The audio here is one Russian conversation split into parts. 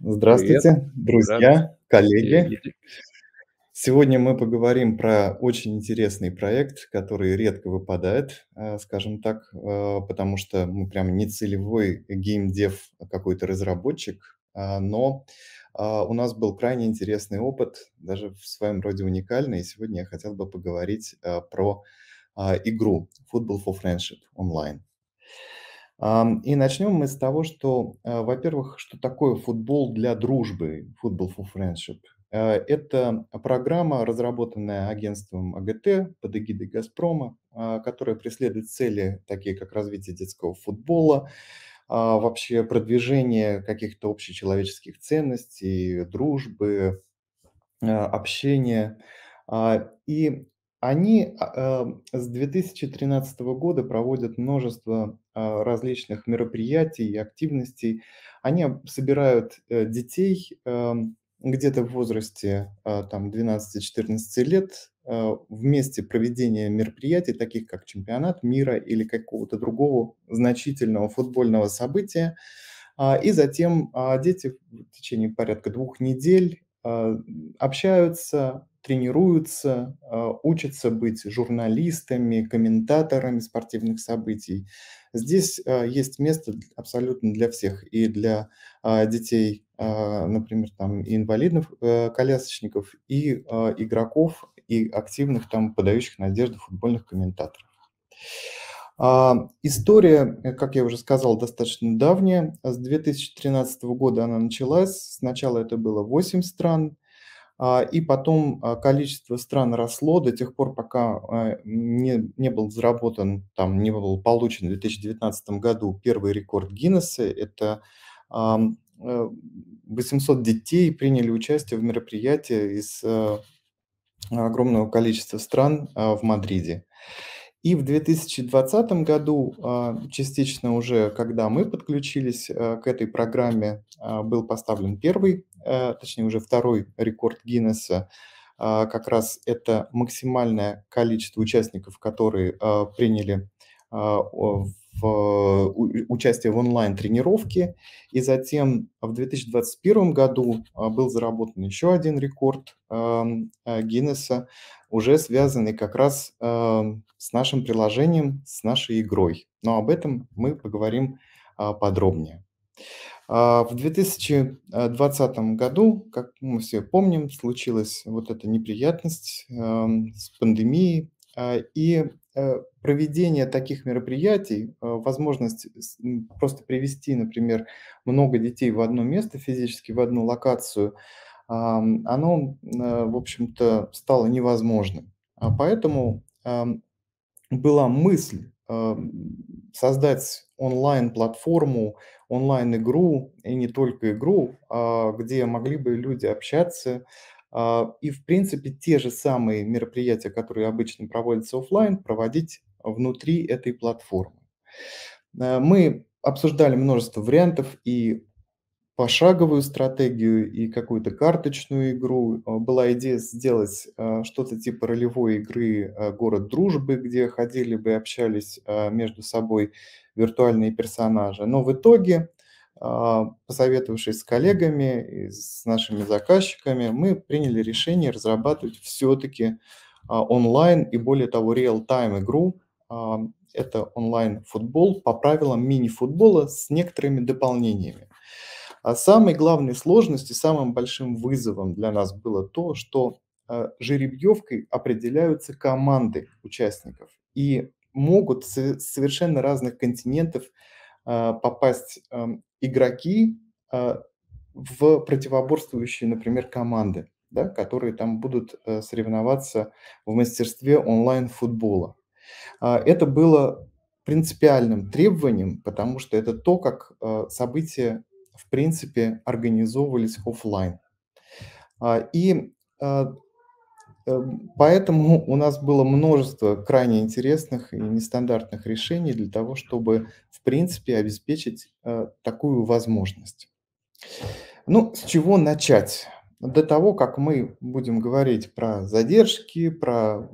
Здравствуйте, Привет. друзья, Здравствуйте. коллеги. Сегодня мы поговорим про очень интересный проект, который редко выпадает, э, скажем так, э, потому что мы прям не целевой геймдев а какой-то разработчик, а, но а, у нас был крайне интересный опыт, даже в своем роде уникальный, и сегодня я хотел бы поговорить э, про игру Football for Friendship онлайн. И начнем мы с того, что, э, во-первых, что такое футбол для дружбы, футбол for friendship. Э, это программа, разработанная агентством АГТ под эгидой «Газпрома», э, которая преследует цели, такие как развитие детского футбола, а, вообще продвижение каких-то общечеловеческих ценностей, дружбы, общения. А, и они а, с 2013 года проводят множество а, различных мероприятий и активностей. Они собирают э, детей эм, где-то в возрасте а, там, 12-14 лет а, в месте проведения мероприятий, таких как чемпионат мира или какого-то другого значительного футбольного события. И затем дети в течение порядка двух недель общаются, тренируются, а, учатся быть журналистами, комментаторами спортивных событий. Здесь а, есть место абсолютно для всех, и для а, детей, например, там, и инвалидов, э, колясочников, и игроков, и активных, там, подающих надежду футбольных комментаторов. История, э, как я уже сказал, достаточно давняя. С 2013 года она началась. Сначала это было 8 стран, а, и потом а, количество стран росло до тех пор, пока а, не, не был заработан, там не был получен в 2019 году первый рекорд Гиннесса. Это 800 э, детей приняли участие в мероприятии из э, огромного количества стран в Мадриде. И в 2020 году, а, частично уже, когда мы подключились э, к этой программе, а, был поставлен первый, э, точнее уже второй рекорд Гиннесса. А, как раз это максимальное количество участников, которые приняли в в участие в онлайн-тренировке. И затем а, в 2021 году а, был заработан еще один рекорд эм, э, Гиннесса, уже связанный как раз эм, с нашим приложением, с нашей игрой. Но об этом мы поговорим а, подробнее. В 2020 году, как мы все помним, случилась вот эта неприятность эм, с пандемией, э, и Э, проведение таких мероприятий, э, возможность просто привести, например, много детей в одно место физически, в одну локацию, оно, э, в общем-то, стало невозможным. А поэтому была мысль эм, создать онлайн-платформу, онлайн-игру, и не только игру, а где могли бы люди общаться, а, и, в принципе, те же самые мероприятия, которые обычно проводятся офлайн, проводить внутри этой платформы. Э, мы обсуждали множество вариантов и пошаговую стратегию, и какую-то карточную игру. Э, была идея сделать э, что-то типа ролевой игры «Город дружбы», где ходили бы и общались между собой виртуальные персонажи. Но в итоге а, посоветовавшись с коллегами и с нашими заказчиками, мы приняли решение разрабатывать все-таки а, онлайн и более того реал-тайм игру. А, это онлайн-футбол по правилам мини-футбола с некоторыми дополнениями. А самой главной сложностью, самым большим вызовом для нас было то, что э, жеребьевкой определяются команды участников и могут с совершенно разных континентов а, попасть эм, игроки э, в противоборствующие, например, команды, да, которые там будут э, соревноваться в мастерстве онлайн-футбола. А, это было принципиальным требованием, потому что это то, как э, события, в принципе, организовывались офлайн. А, и Эм, поэтому у нас было множество крайне интересных и нестандартных решений для того, чтобы, в принципе, обеспечить э, такую возможность. Ну, с чего начать? До того, как мы будем говорить про задержки, про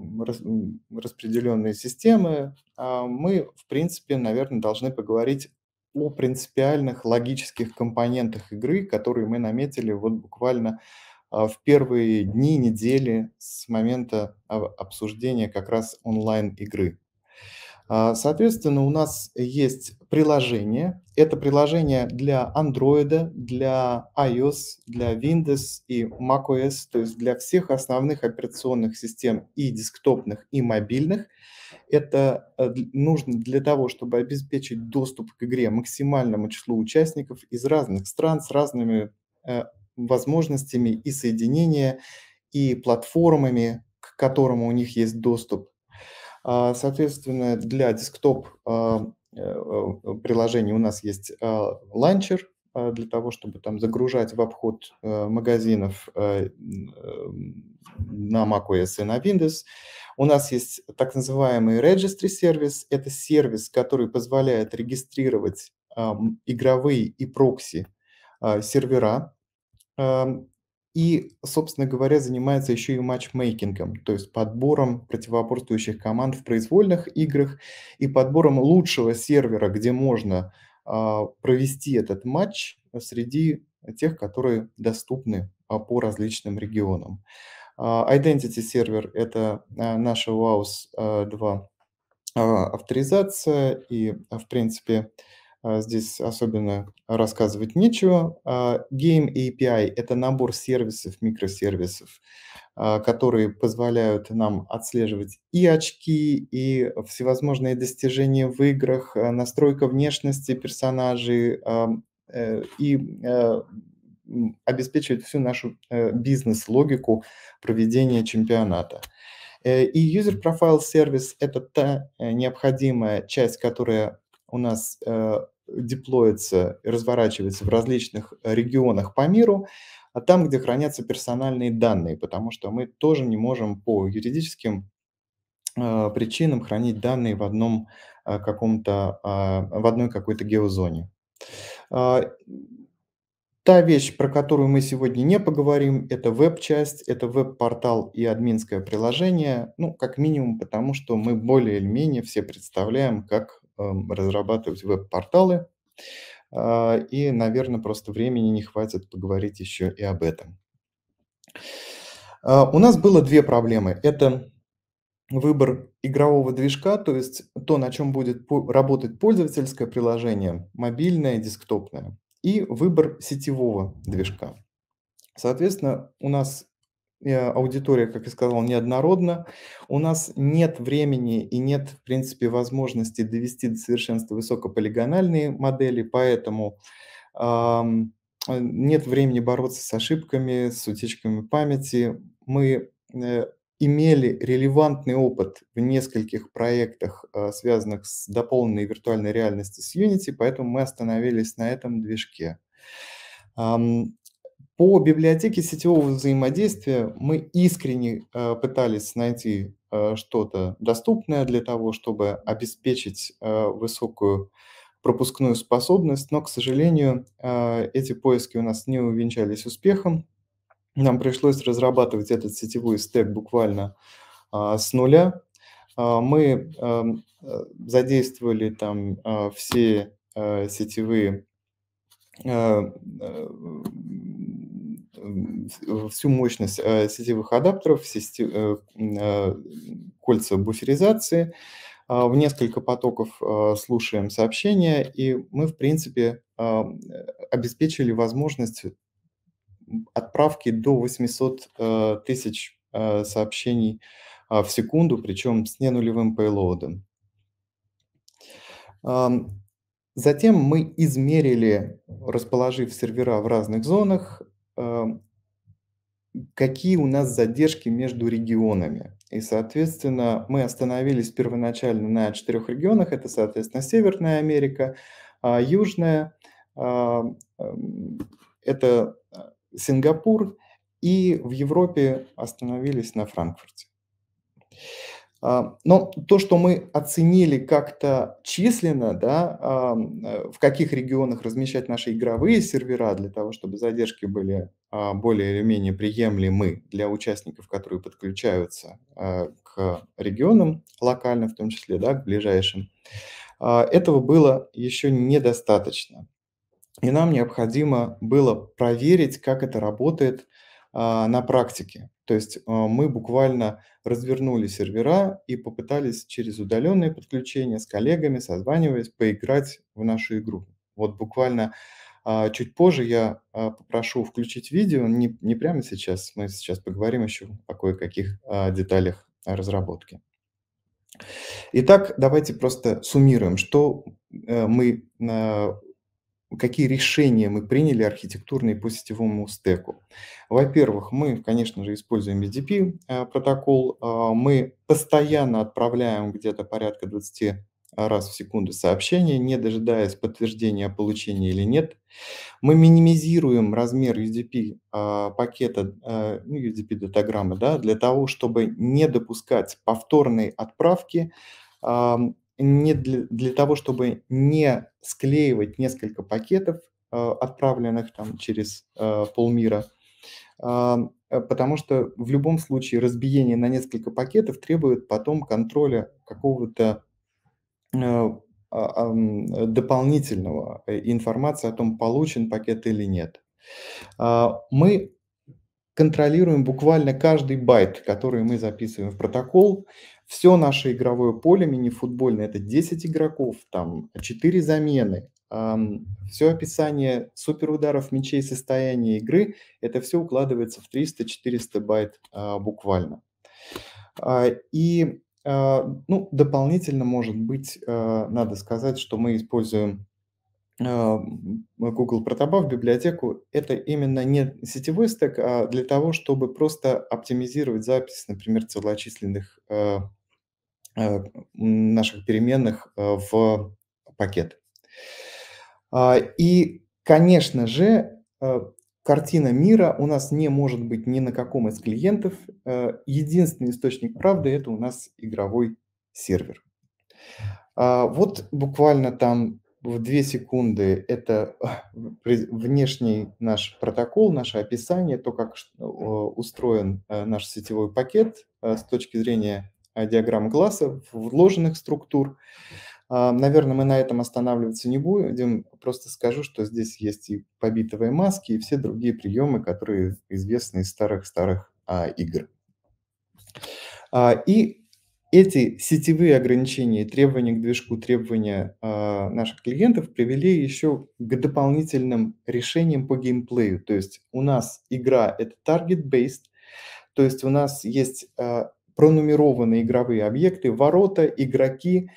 распределенные системы, а, мы, в принципе, наверное, должны поговорить о принципиальных логических компонентах игры, которые мы наметили вот буквально а, в первые дни, недели с момента обсуждения как раз онлайн-игры. А, соответственно, у нас есть приложение. Это приложение для Android, для iOS, для Windows и macOS, то есть для всех основных операционных систем и десктопных, и мобильных. Это э, нужно для того, чтобы обеспечить доступ к игре максимальному числу участников из разных стран с разными э, возможностями и соединения, и платформами, к которым у них есть доступ. А, соответственно, для десктоп а, э, э, приложений у нас есть а, ланчер для того, чтобы там загружать в обход э, магазинов на macOS и на Windows. У нас есть так называемый registry сервис. Это сервис, который позволяет регистрировать игровые и прокси сервера и, собственно говоря, занимается еще и матчмейкингом, то есть подбором противоборствующих команд в произвольных играх и подбором лучшего сервера, где можно а, провести этот матч среди тех, которые доступны а, по различным регионам. А, Identity сервер – это наша WAUS 2 авторизация и, в принципе, а, здесь особенно рассказывать нечего. А, Game API – это набор сервисов, микросервисов, а, которые позволяют нам отслеживать и очки, и всевозможные достижения в играх, настройка внешности персонажей э, и э, обеспечивает всю нашу э, бизнес-логику проведения чемпионата. И User Profile Service – это та необходимая часть, которая у нас деплоится и разворачивается в различных э, регионах по миру, а там, где хранятся персональные данные, потому что мы тоже не можем по юридическим э, причинам хранить данные в одном э, каком-то, а, в одной какой-то геозоне. А, та вещь, про которую мы сегодня не поговорим, это веб-часть, это веб-портал и админское приложение, ну, как минимум, потому что мы более или менее все представляем, как Эм, разрабатывать веб-порталы, а, и, наверное, просто времени не хватит поговорить еще и об этом. А, у нас было две проблемы. Это выбор игрового движка, то есть то, на чем будет работать пользовательское приложение, мобильное, десктопное, и выбор сетевого движка. Соответственно, у нас Э, аудитория, как я сказал, неоднородна. У нас нет времени и нет, в принципе, возможности довести до совершенства высокополигональные модели, поэтому э, нет времени бороться с ошибками, с утечками памяти. Мы э, имели релевантный опыт в нескольких проектах, связанных с дополненной виртуальной реальностью с Unity, поэтому мы остановились на этом движке. По библиотеке сетевого взаимодействия мы искренне э, пытались найти э, что-то доступное для того, чтобы обеспечить э, высокую пропускную способность, но, к сожалению, эти поиски у нас не увенчались успехом. Нам пришлось разрабатывать этот сетевой стек буквально а, с нуля. А, мы эм, задействовали там все сетевые всю мощность э, сетевых адаптеров, э, э, кольца буферизации, а, в несколько потоков слушаем сообщения, и мы, в принципе, а, обеспечили возможность отправки до 800 тысяч сообщений а, в секунду, причем с ненулевым пейлоудом. Затем мы измерили, расположив сервера в разных зонах, Эм, какие у нас задержки между регионами. И, соответственно, мы остановились первоначально на четырех регионах. Это, соответственно, Северная Америка, а, Южная, а, эм, это э, Сингапур, и в Европе остановились на Франкфурте. А, но то, что мы оценили как-то численно, да, а, э, в каких регионах размещать наши игровые сервера для того, чтобы задержки были а, более или менее приемлемы для участников, которые подключаются к регионам локально, в том числе да, к ближайшим, этого было еще недостаточно. И нам необходимо было проверить, как это работает на практике. То есть а, мы буквально развернули сервера и попытались через удаленные подключения с коллегами, созваниваясь, поиграть в нашу игру. Вот буквально а, чуть позже я а, попрошу включить видео, не, не прямо сейчас, мы сейчас поговорим еще о кое-каких деталях разработки. Итак, давайте просто суммируем, что э, мы э, какие решения мы приняли архитектурные по сетевому стеку. Во-первых, мы, конечно же, используем BDP э, протокол, э, мы постоянно отправляем где-то порядка 20 раз в секунду сообщение, не дожидаясь подтверждения получения или нет. Мы минимизируем размер UDP э, пакета, UDP ну, датаграммы, да, для того, чтобы не допускать повторной отправки эм, не для, для того, чтобы не склеивать несколько пакетов, а, отправленных там через а, полмира, а, э, потому что в любом случае разбиение на несколько пакетов требует потом контроля какого-то э, дополнительного э, информации о том, получен пакет или нет. Мы контролируем буквально каждый байт, который мы записываем в протокол, все наше игровое поле мини-футбольное – это 10 игроков, там 4 замены, все описание суперударов, мячей, состояния игры – это все укладывается в 300-400 байт а, буквально. А, и а, ну, дополнительно, может быть, надо сказать, что мы используем а, Google Protobuf в библиотеку, это именно не сетевой стек, а для того, чтобы просто оптимизировать запись, например, целочисленных а, а, наших переменных в пакет. И, конечно же, картина мира у нас не может быть ни на каком из клиентов. Единственный источник правды – это у нас игровой сервер. Вот буквально там в 2 секунды это э, внешний наш протокол, наше описание, то, как э, устроен э, наш сетевой пакет с точки зрения диаграмм класса, вложенных структур. А, Наверное, мы на этом останавливаться не будем. Просто скажу, что здесь есть и побитовые маски, и все другие приемы, которые известны из старых-старых а, игр. А, и эти сетевые ограничения требования к движку, требования э, наших клиентов привели еще к дополнительным решениям по геймплею. То есть у нас игра – это target-based, то есть у нас есть э, пронумерованные игровые объекты, ворота, игроки.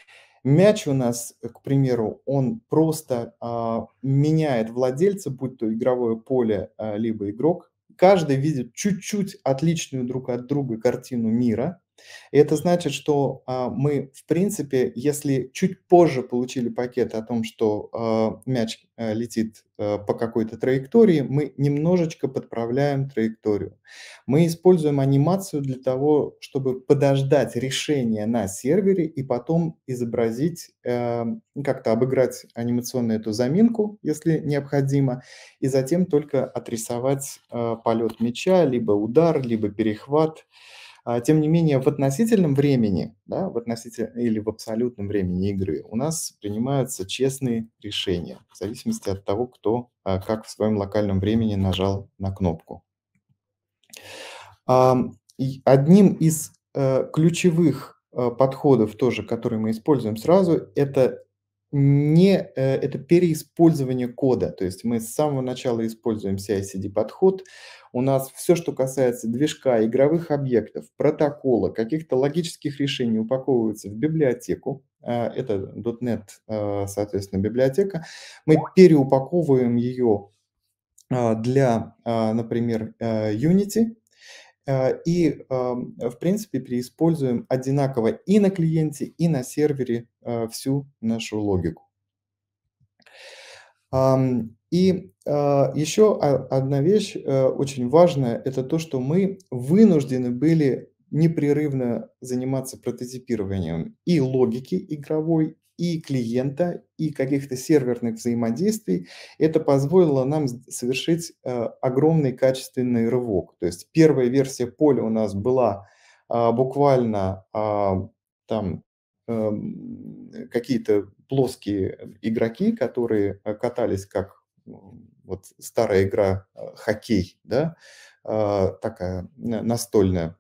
Мяч у нас, к примеру, он просто э, меняет владельца, будь то игровое поле, э, либо игрок. Каждый видит чуть-чуть отличную друг от друга картину мира – и это значит, что а, мы, в принципе, если чуть позже получили пакет о том, что а, мяч а, летит а, по какой-то траектории, мы немножечко подправляем траекторию. Мы используем анимацию для того, чтобы подождать решение на сервере и потом изобразить, а, как-то обыграть анимационную эту заминку, если необходимо, и затем только отрисовать а, полет мяча, либо удар, либо перехват. А, тем не менее, в относительном времени, да, в относительном или в абсолютном времени игры у нас принимаются честные решения в зависимости от того, кто а, как в своем локальном времени нажал на кнопку. Одним из э, ключевых э, подходов тоже, которые мы используем сразу, это не э, это переиспользование кода. То есть мы с самого начала используем CICD подход у нас все, что касается движка, игровых объектов, протокола, каких-то логических решений упаковывается в библиотеку. Э, это .NET, э, соответственно, библиотека. Мы переупаковываем ее э, для, например, Unity, и, эм, в принципе, переиспользуем одинаково и на клиенте, и на сервере всю нашу логику. И а, еще одна вещь э, очень важная, это то, что мы вынуждены были непрерывно заниматься прототипированием и логики игровой, и клиента, и каких-то серверных взаимодействий. Это позволило нам совершить э, огромный качественный рывок. То есть первая версия поля у нас была а, буквально а, там эм, какие-то плоские игроки, которые э, катались как вот старая игра а, хоккей, да, а, такая настольная.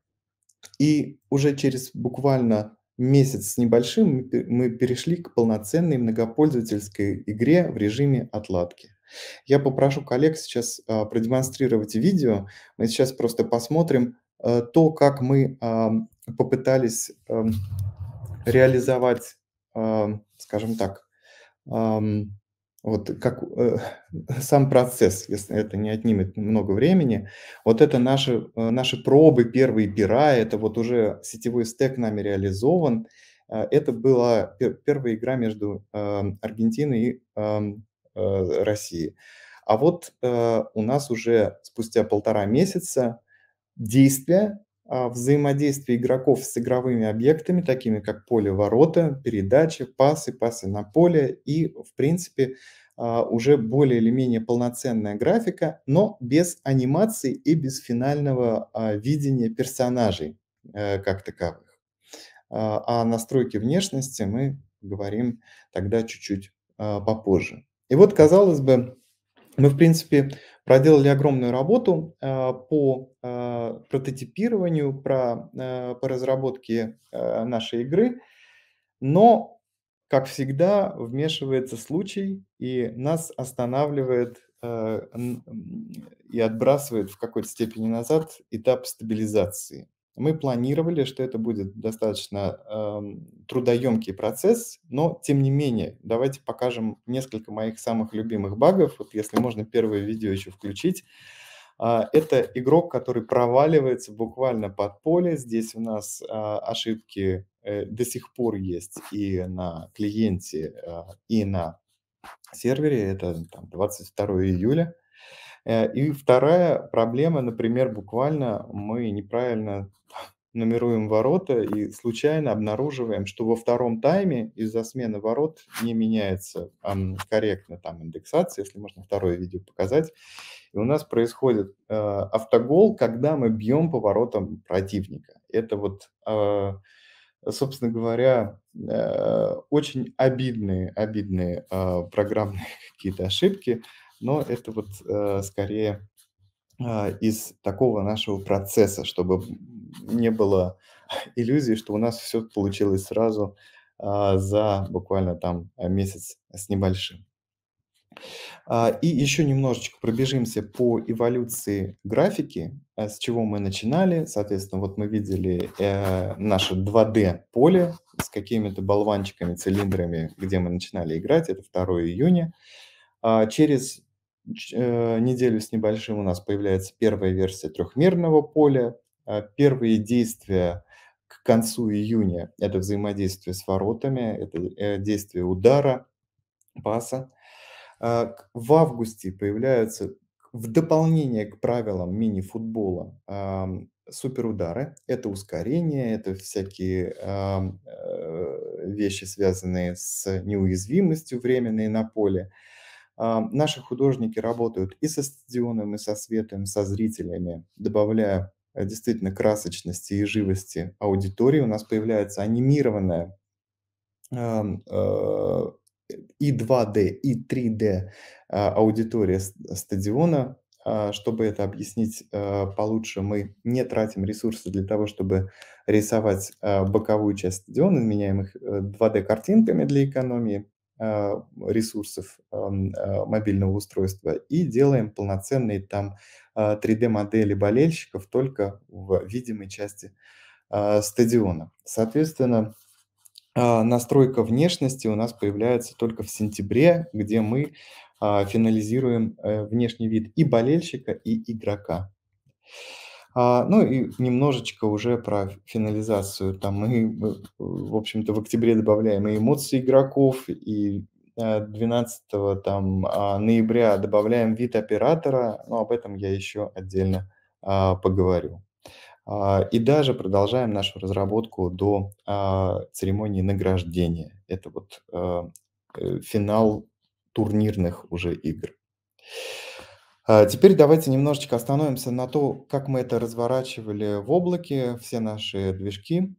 И уже через буквально месяц с небольшим мы перешли к полноценной многопользовательской игре в режиме отладки. Я попрошу коллег сейчас а, продемонстрировать видео. Мы сейчас просто посмотрим то, как мы попытались реализовать, скажем так, вот как э, сам процесс, если это не отнимет много времени, вот это наши, э, наши пробы, первые пера, это вот уже сетевой стек нами реализован. Э, это была пер, первая игра между э, Аргентиной и э, э, Россией. А вот э, у нас уже спустя полтора месяца действия а, взаимодействие игроков с игровыми объектами, такими как поле ворота, передачи, пасы, пасы на поле и, в принципе, а, уже более или менее полноценная графика, но без анимации и без финального а, видения персонажей э, как таковых. О настройке внешности мы говорим тогда чуть-чуть попозже. И вот, казалось бы, мы, в принципе, проделали огромную работу э, по э, прототипированию, про, э, по разработке нашей игры, но, как всегда, вмешивается случай и нас останавливает и отбрасывает в какой-то степени назад этап стабилизации мы планировали, что это будет достаточно э, трудоемкий процесс, но тем не менее, давайте покажем несколько моих самых любимых багов. Вот если можно первое видео еще включить. Э, это игрок, который проваливается буквально под поле. Здесь у нас э, ошибки э, до сих пор есть и на клиенте, э, и на сервере. Это там, 22 июля. Э, и вторая проблема, например, буквально мы неправильно нумеруем ворота и случайно обнаруживаем, что во втором тайме из-за смены ворот не меняется эм, корректно там индексация, если можно второе видео показать. И у нас происходит э, автогол, когда мы бьем по воротам противника. Это вот, э, собственно говоря, э, очень обидные, обидные э, программные какие-то ошибки, но это вот э, скорее э, из такого нашего процесса, чтобы не было иллюзии, что у нас все получилось сразу э, за буквально там э, месяц с небольшим. А, и еще немножечко пробежимся по эволюции графики, э, с чего мы начинали. Соответственно, вот мы видели э, наше 2D-поле с какими-то болванчиками, цилиндрами, где мы начинали играть. Это 2 июня. Через Э, неделю с небольшим у нас появляется первая версия трехмерного поля. А первые действия к концу июня – это взаимодействие с воротами, это э, действие удара, паса. А в августе появляются в дополнение к правилам мини-футбола суперудары. Это ускорение, это всякие э, вещи, связанные с неуязвимостью временной на поле. А, наши художники работают и со стадионом, и со светом, со зрителями, добавляя э, действительно красочности и живости аудитории. У нас появляется анимированная э, и 2D, и 3D а, аудитория э, стадиона. А, чтобы это объяснить получше, мы не тратим ресурсы для того, чтобы рисовать боковую часть стадиона, меняем их 2D-картинками для экономии. Э, ресурсов эм, э, мобильного устройства и делаем полноценные там 3D-модели э, болельщиков только в видимой части стадиона. Соответственно, настройка внешности у нас появляется только в сентябре, где мы финализируем внешний вид и болельщика, и игрока. А, ну и немножечко уже про финализацию. Там мы, в общем-то, в октябре добавляем и эмоции игроков, и 12 э, там, а, ноября добавляем вид оператора, но ну, об этом я еще отдельно а, поговорю. А, и даже продолжаем нашу разработку до а, церемонии награждения. Это вот э, э, финал турнирных уже игр. А, теперь давайте немножечко остановимся на то, как мы это разворачивали в облаке, все наши движки,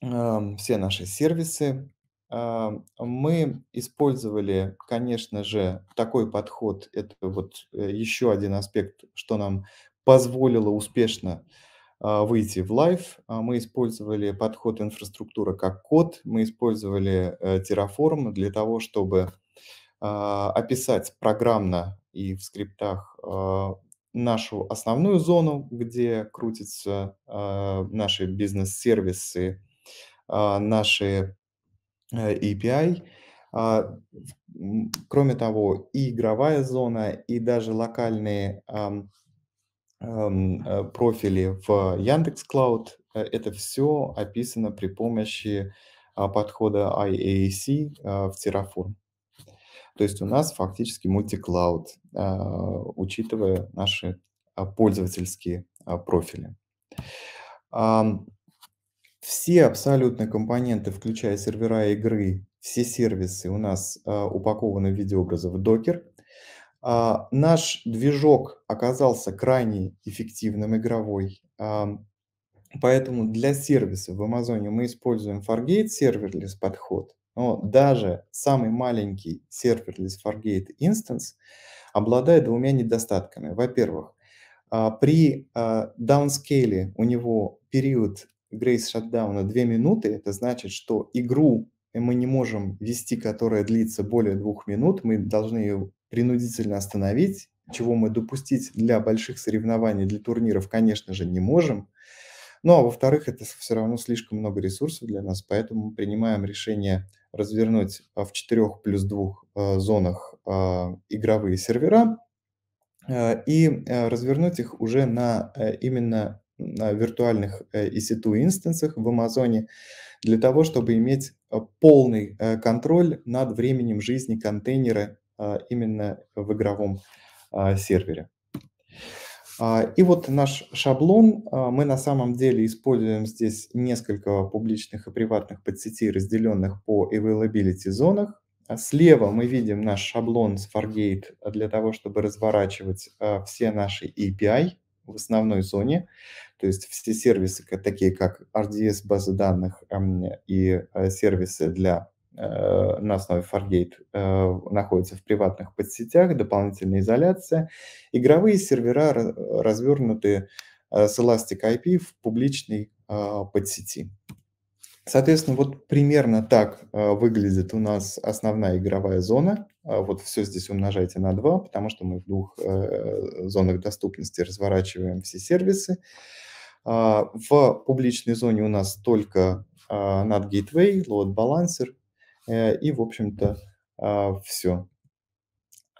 все наши сервисы. А, мы использовали, конечно же, такой подход. Это вот э, еще один аспект, что нам позволило успешно а, выйти в лайв. Мы использовали подход инфраструктура как код. Мы использовали э, Terraform для того, чтобы а, описать программно и в скриптах а, нашу основную зону, где крутятся а, наши бизнес-сервисы, наши API. Кроме того, и игровая зона, и даже локальные э, профили в Яндекс Клауд, э, это все описано при помощи подхода IAC в Terraform. То есть у нас фактически мультиклауд, а, учитывая наши а, пользовательские а, профили. Все абсолютно компоненты, включая сервера игры, все сервисы у нас упакованы в виде образа в Docker. Наш движок оказался крайне эффективным игровой. Поэтому для сервиса в Амазоне мы используем Fargate серверлес подход. Но даже самый маленький сервер для Fargate Instance обладает двумя недостатками. Во-первых, а, при даунскейле у него период грейс шатдауна 2 минуты. Это значит, что игру мы не можем вести, которая длится более двух минут. Мы должны ее принудительно остановить, чего мы допустить для больших соревнований, для турниров, конечно же, не можем. Ну, а во-вторых, это все равно слишком много ресурсов для нас, поэтому мы принимаем решение развернуть а, в 4 плюс 2 а, зонах а, игровые сервера э, и э, развернуть их уже на э, именно на виртуальных EC2 инстансах в Амазоне для того, чтобы иметь полный контроль над временем жизни контейнера именно в игровом сервере. А, и вот наш шаблон, а, мы на самом деле используем здесь несколько публичных и приватных подсетей, разделенных по availability зонах. А слева мы видим наш шаблон с Fargate для того, чтобы разворачивать все наши API в основной зоне, то есть все сервисы, такие как RDS, базы данных эм, и э, сервисы для Э, на основе Fargate э, находится в приватных подсетях, дополнительная изоляция. Игровые сервера развернуты э, с Elastic IP в публичной подсети. Соответственно, вот примерно так выглядит у нас основная игровая зона. Вот все здесь умножайте на 2, потому что мы в двух зонах доступности разворачиваем все сервисы. А, в публичной зоне у нас только NAT Gateway, Load Balancer Э, и, в общем-то, а, все.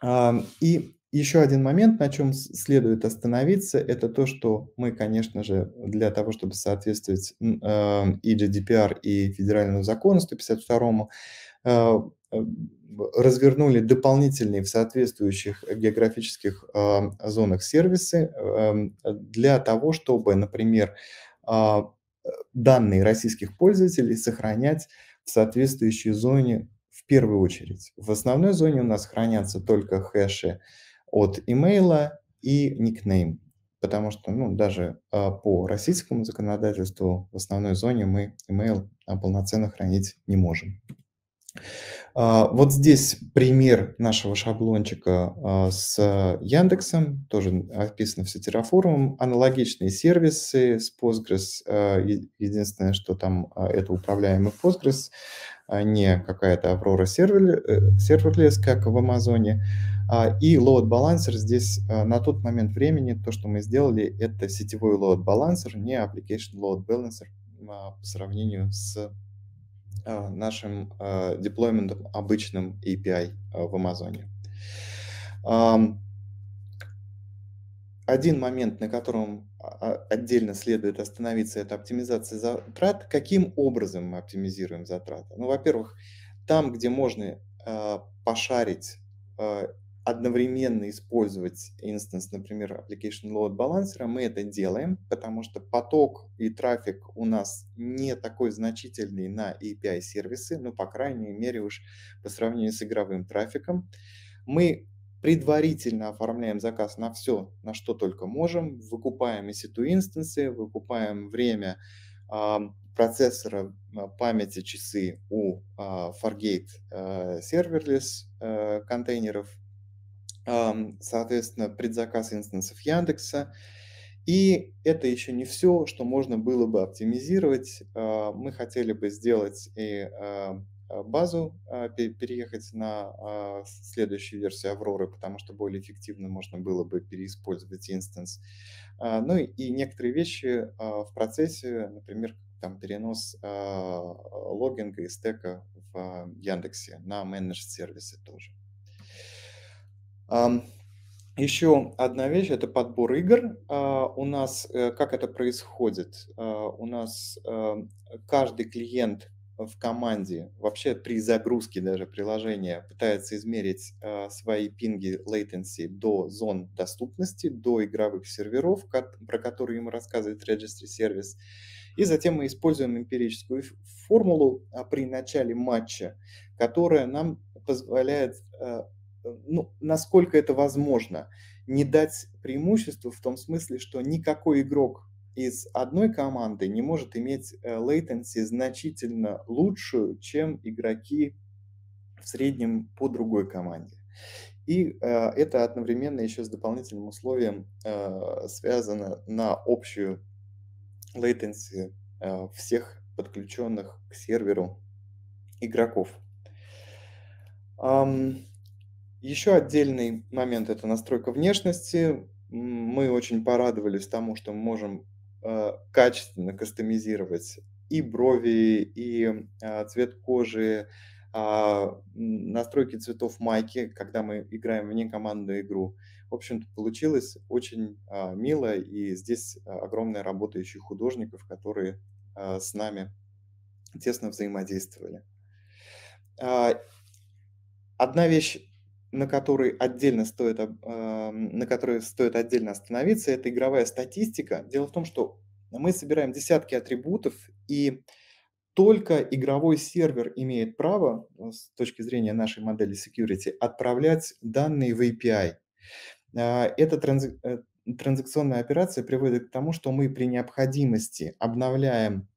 А, и еще один момент, на чем следует остановиться, это то, что мы, конечно же, для того, чтобы соответствовать а, и GDPR, и федеральному закону 152 развернули дополнительные в соответствующих географических зонах сервисы эм, для того, чтобы, например, данные российских пользователей сохранять в соответствующей зоне в первую очередь. В основной зоне у нас хранятся только хэши от имейла и никнейм, потому что ну, даже а, по российскому законодательству в основной зоне мы имейл а, полноценно хранить не можем. А, вот здесь пример нашего шаблончика а, с Яндексом, тоже описано все Terraform. Аналогичные сервисы с Postgres. А, единственное, что там это управляемый Postgres, не какая-то Aurora Serverless, э, как в Амазоне. И load balancer здесь на тот момент времени, то, что мы сделали, это сетевой load balancer, не application load balancer по сравнению с а, нашим а, деплойментом обычным API а, в Амазоне. Один момент, на котором отдельно следует остановиться, это оптимизация затрат. Каким образом мы оптимизируем затраты? Ну, во-первых, там, где можно пошарить одновременно использовать инстанс, например, application load balancer, мы это делаем, потому что поток и трафик у нас не такой значительный на API-сервисы, ну, по крайней мере, уж по сравнению с игровым трафиком. Мы предварительно оформляем заказ на все, на что только можем, выкупаем EC2 инстансы, выкупаем время э, процессора, а, памяти, часы у э, Fargate э, serverless э, контейнеров – соответственно, предзаказ инстансов Яндекса. И это еще не все, что можно было бы оптимизировать. А, мы хотели бы сделать и а, базу, а, переехать на следующую версию Авроры, потому что более эффективно можно было бы переиспользовать инстанс. Ну и некоторые вещи в процессе, например, там перенос логинга и стека в Яндексе на менедж-сервисы тоже. Еще одна вещь – это подбор игр. А, у нас, э, как это происходит? А, у нас эм, каждый клиент в команде, вообще при загрузке даже приложения, пытается измерить а, свои пинги latency до зон доступности, до игровых серверов, про которые ему рассказывает Registry сервис. И затем мы используем эмпирическую формулу при начале матча, которая нам позволяет э, ну, насколько это возможно, не дать преимущество в том смысле, что никакой игрок из одной команды не может иметь э, latency значительно лучшую, чем игроки в среднем по другой команде. И э, это одновременно еще с дополнительным условием э, связано на общую latency э, всех подключенных к серверу игроков. Um, еще отдельный момент – это настройка внешности. Мы очень порадовались тому, что мы можем э, качественно кастомизировать и брови, и э, цвет кожи, а, настройки цветов майки, когда мы играем вне командную игру. В общем-то, получилось очень а, мило, и здесь огромная работа еще художников, которые а, с нами тесно взаимодействовали. Одна вещь на который отдельно стоит, эм, на который стоит отдельно остановиться, это игровая статистика. Дело в том, что мы собираем десятки атрибутов, и только игровой сервер имеет право, э, с точки зрения нашей модели security, отправлять данные в API. А, эта транз... Э, транзакционная операция приводит к тому, что мы при необходимости обновляем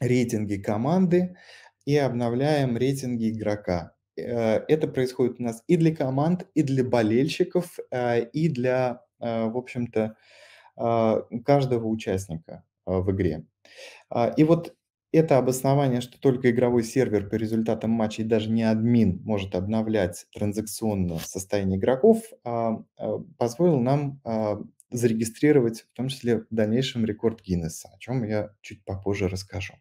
рейтинги команды и обновляем рейтинги игрока. Э, это происходит у нас и для команд, и для болельщиков, э, и для, э, в общем-то, каждого участника в игре. А, и вот это обоснование, что только игровой сервер по результатам матчей, даже не админ, может обновлять транзакционно состояние игроков, а, позволил нам зарегистрировать, в том числе в дальнейшем, рекорд Гиннесса, о чем я чуть попозже расскажу.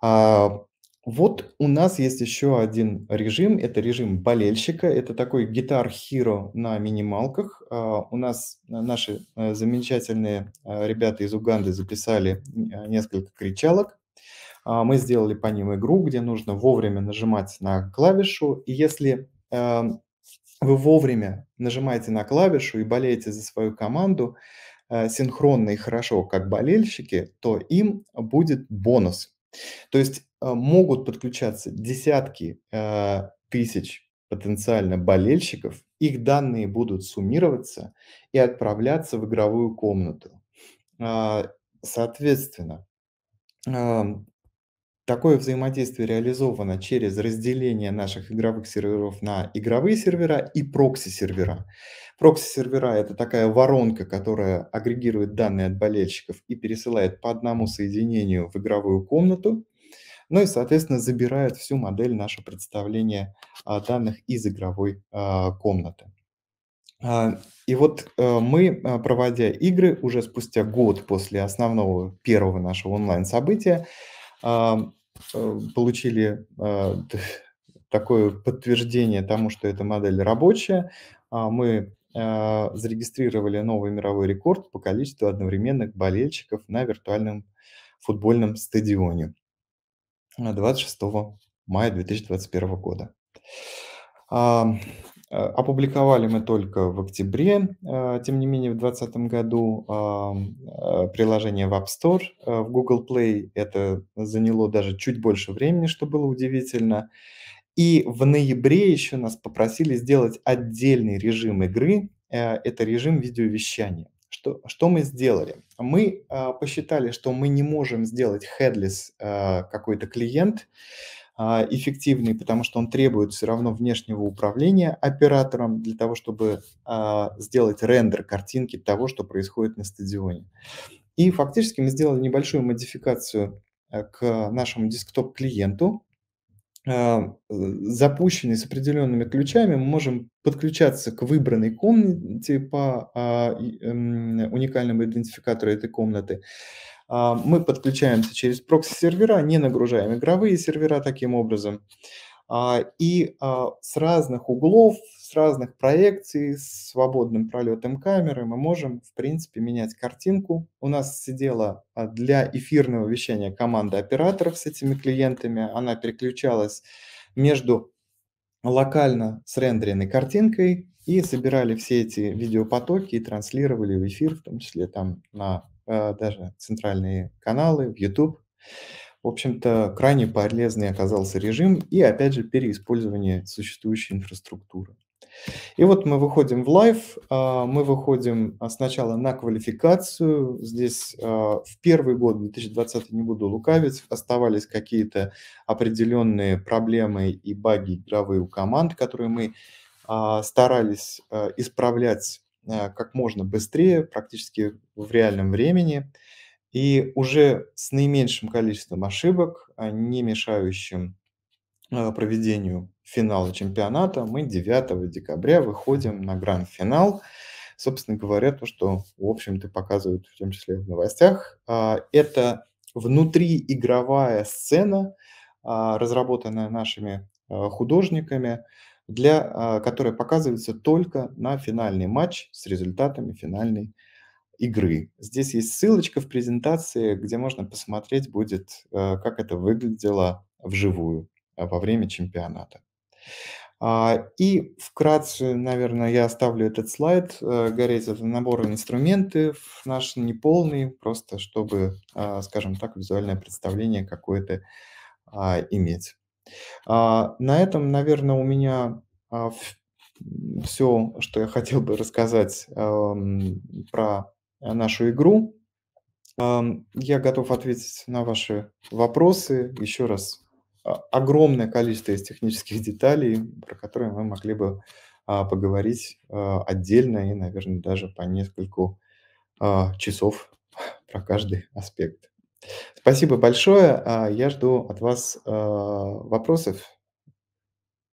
А, вот у нас есть еще один режим, это режим болельщика, это такой гитар Hero на минималках. А, у нас э, наши э, замечательные э, ребята из Уганды записали несколько кричалок. А, мы сделали по ним игру, где нужно вовремя нажимать на клавишу. И если вы вовремя нажимаете на клавишу и болеете за свою команду, синхронно и хорошо, как болельщики, то им будет бонус. То есть а, могут подключаться десятки а, тысяч потенциально болельщиков, их данные будут суммироваться и отправляться в игровую комнату. А, соответственно, такое взаимодействие реализовано через разделение наших игровых серверов на игровые сервера и прокси-сервера. Прокси-сервера – это такая воронка, которая агрегирует данные от болельщиков и пересылает по одному соединению в игровую комнату – ну и, соответственно, забирают всю модель наше представление а, данных из игровой а, комнаты. А, и вот э, мы, проводя игры уже спустя год после основного первого нашего онлайн-события, э, получили такое подтверждение тому, что эта модель рабочая. Мы зарегистрировали новый мировой рекорд по количеству одновременных болельщиков на виртуальном футбольном стадионе. 26 э, мая 2021 года. Э, опубликовали мы только в октябре, э, тем не менее в 2020 году приложение в App Store, в Google Play это заняло даже чуть больше времени, что было удивительно. И в ноябре еще нас попросили сделать отдельный режим игры, это режим видеовещания. Что, что мы сделали? Мы э, посчитали, что мы не можем сделать headless э, какой-то клиент э, эффективный, потому что он требует все равно внешнего управления оператором для того, чтобы э, сделать рендер картинки того, что происходит на стадионе. И фактически мы сделали небольшую модификацию э, к нашему десктоп-клиенту, а, э, запущенный с определенными ключами, мы можем подключаться к выбранной комнате по а, эм, уникальному идентификатору этой комнаты. А, мы подключаемся через прокси-сервера, не нагружаем игровые сервера таким образом. И с разных углов с разных проекций, с свободным пролетом камеры мы можем, в принципе, менять картинку. У нас сидела а, для эфирного вещания команда операторов с этими клиентами. Она переключалась между локально срендеренной картинкой и собирали все эти видеопотоки и транслировали в эфир, в том числе там на э, даже центральные каналы, в YouTube. В общем-то, крайне полезный оказался режим и, опять же, переиспользование существующей инфраструктуры. И вот мы выходим в лайв, а, мы выходим а, сначала на квалификацию. Здесь а, в первый год, 2020, не буду лукавить, оставались какие-то определенные проблемы и баги игровые у команд, которые мы старались исправлять как можно быстрее, практически в реальном времени. И уже с наименьшим количеством ошибок, не мешающим проведению финала чемпионата. Мы 9 декабря выходим на гранд-финал. Собственно говоря, то, что, в общем-то, показывают в том числе в новостях, а, это внутриигровая сцена, а, разработанная нашими а, художниками, для, которая показывается только на финальный матч с результатами финальной игры. Здесь есть ссылочка в презентации, где можно посмотреть будет, как это выглядело вживую во время чемпионата. А, и вкратце, наверное, я оставлю этот слайд. Э, гореть – это набор инструментов, наш неполный, просто чтобы, а, скажем так, визуальное представление какое-то а, иметь. На этом, наверное, у меня все, что я хотел бы рассказать эм, про нашу игру. Эм, я готов ответить на ваши вопросы. Еще раз а, огромное количество из технических деталей, про которые мы могли бы а, поговорить а, отдельно и, наверное, даже по нескольку часов про каждый аспект. Спасибо большое. Я жду от вас вопросов